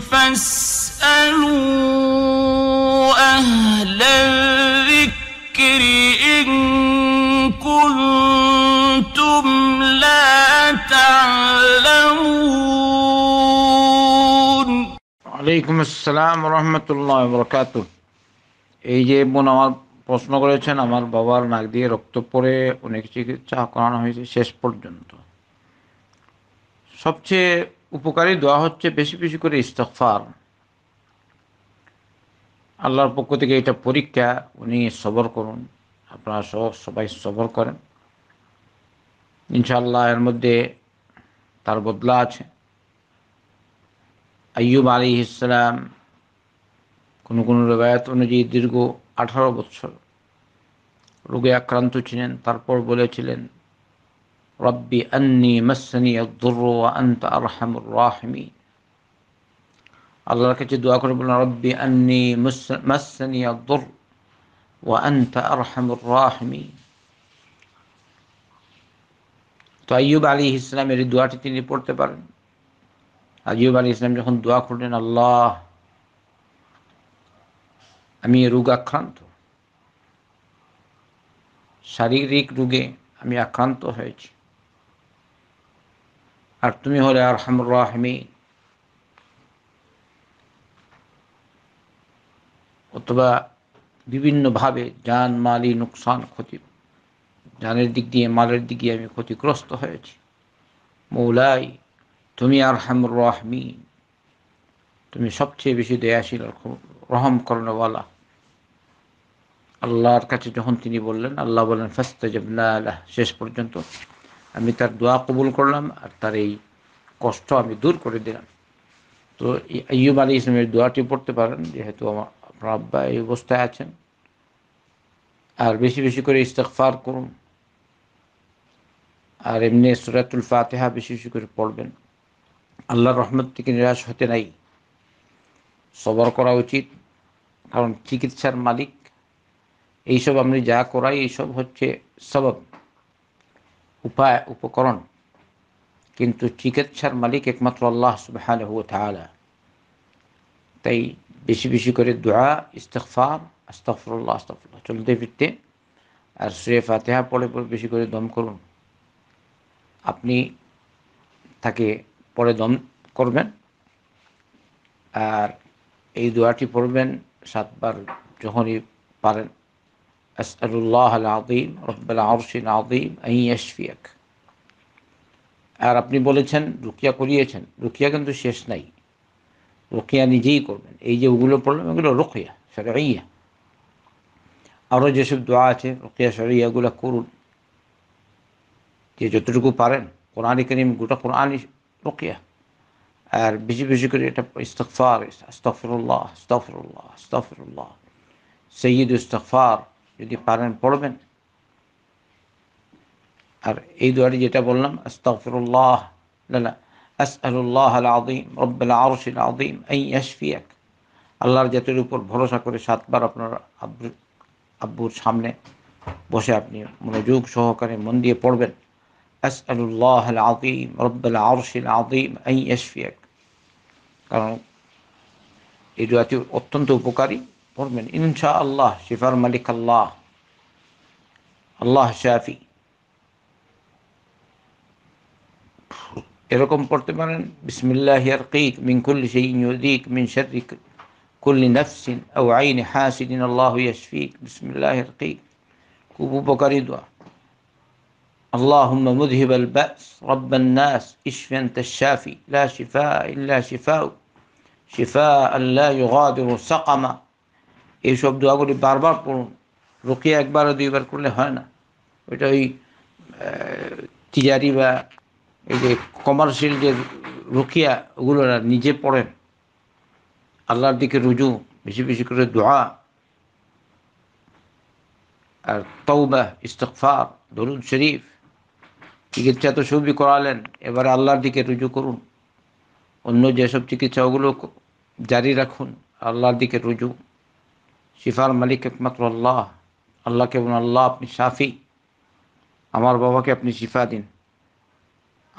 ওয়ালাইকুম আসসালাম রহমতুল্লাহ বরকাত এই যে বোন আমার প্রশ্ন করেছেন আমার বাবার নাক দিয়ে রক্ত পরে অনেক চিকিৎসা করানো হয়েছে শেষ পর্যন্ত সবচেয়ে উপকারী দোয়া হচ্ছে বেশি বেশি করে ইস্তফার আল্লাহর পক্ষ থেকে এটা পরীক্ষা উনি সবর করুন আপনারা সবাই সবর করেন ইনশাল্লাহ এর মধ্যে তার বদলা আছে আয়ুব আলী ইসলাম কোনো কোনো রবায়ত অনুযায়ী দীর্ঘ আঠারো বছর রোগে আক্রান্ত ছিলেন তারপর বলেছিলেন رب أني مسني الضر وأنت أرحم الراحمين الله لك الدعاء ربنا ربي أني مسني الضر وأنت أرحم الراحمين তো আইব আলী ইসলামের দোয়াটি তিনি পড়তে পারেন আইব আলী ইসলাম যখন দোয়া করলেন আল্লাহ আমি রোগ আক্রান্ত শারীরিক রোগে আমি আক্রান্ত হয়েছি আর তুমি হলে আর হামরাহমি অথবা বিভিন্নভাবে যান মালি নুকসান ক্ষতি যানের দিক দিয়ে মালের দিক দিয়ে আমি ক্ষতিগ্রস্ত হয়েছি মৌলাই তুমি আর হামর রাহমি তুমি সবচেয়ে বেশি দয়াশীল রহম করণওয়ালা আল্লাহর কাছে যখন তিনি বললেন আল্লাহ বললেন ফেস্তা জবনা আল্লাহ শেষ পর্যন্ত আমি তার দোয়া কবুল করলাম আর তার এই কষ্ট আমি দূর করে দিলাম তো আইয়ুব আলী ইসলামের দোয়াটি পড়তে পারেন যেহেতু আমার আপনার আব্বা এই অবস্থায় আছেন আর বেশি বেশি করে ইস্তেকফার করুন আর এমনি সুরাতুল ফাতেহা বেশি বেশি করে পড়বেন আল্লাহর রহমত থেকে নিরাশ হতে নাই সবর করা উচিত কারণ চিকিৎসার মালিক এইসব আপনি যা করাই এইসব হচ্ছে সবাব উপায় উপকরণ কিন্তু চিকিৎসার মালিক একমাত্র আল্লাহ হু তাহলে তাই বেশি বেশি করে দোয়া ইস্তফার আস্তফরুল্লাহ আস্তফুল্লাহ চলতে ফিরতে আর সুরে ফাতেহা পড়ে পড়ে বেশি করে দম করুন আপনি তাকে পরে দম করবেন আর এই দোয়াটি পড়বেন সাতবার যখনই পারেন أسأل الله العظيم رب العرش العظيم أن يشفيك আর আপনি বলেছেন রুকিয়া করিয়েছেন রুকিয়া কিন্তু শেষ নাই রুকিয়া নিজেই করবেন এই যে ওগুলো পড়লাম এগুলো রুকিয়া সরাইয়া আরও যেসব দোয়া আছে রুকিয়া সরাইয়াগুলো করুন যে যতটুকু পারেন কোরআন করিম গোটা কোরআনই রুকিয়া আর বেশি বেশি করে এটা ইস্তকফার ইস্তফরুল্লাহ ইস্তফরুল্লাহ ইস্তফরুল্লাহ সৈয়দ ইস্তকফার যদি পারেন পড়বেন আর এই দোয়াটি যেটা বললাম আস্তাগফিরুল্লাহ লা আসআলুল্লাহ আল আযীম রব্বুল আরশিল আযীম আই ইয়াশফিয়াক আল্লাহর জাতির উপর ভরসা করে সাতবার আপনার আব্বুর আব্বুর সামনে বসে আপনি মনোযোগ সহকারে মন দিয়ে পড়বেন আসআলুল্লাহ আল আযীম রব্বুল আরশিল আযীম আই ইয়াশফিয়াক কারণ এই দোয়াটি অত্যন্ত উপকারী مرمن إن, إن شاء الله شفاء ملك الله الله شافي إلكم برتمان بسم الله يرقيك من كل شيء يؤذيك من شر كل نفس أو عين حاسد الله يشفيك بسم الله يرقيك كوبو رضوى اللهم مذهب البأس رب الناس اشف أنت الشافي لا شفاء إلا شفاء شفاء لا يغادر سقما এইসব দোয়াগুলি বারবার পড়ুন রোকে একবার দুইবার করলে হয় না ওইটা ওই তিজারি বা এই যে কমার্শিয়াল যে রুকিয়া ওগুলো নিজে পড়েন আল্লাহর দিকে রুজু বেশি বেশি করে দোয়া আর তৌবা ইস্তফার ধরুন শরীফ চিকিৎসা তো সবই করালেন এবার আল্লাহর দিকে রুজু করুন অন্য যেসব চিকিৎসা ওগুলো জারি রাখুন আল্লাহর দিকে রুজু শিফার মালিক একমাত্র আল্লাহ আল্লাহ কেবল আল্লাহ আপনি সাফি আমার বাবাকে আপনি শিফা দিন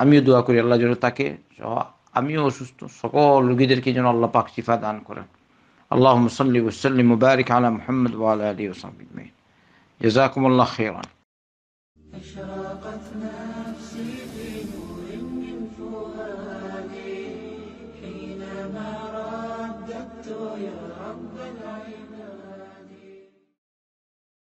আমিও দোয়া করি আল্লাহ যেন তাকে আমিও অসুস্থ সকল রুগীদেরকে যেন আল্লাহ পাক শিফা দান করেন আল্লাহ মুসল্লি ওসাল্লি মুবারিক আলা মোহাম্মদ ওয়াল আলী ওসামিন جزاكم الله خيرا أشراقت نفسي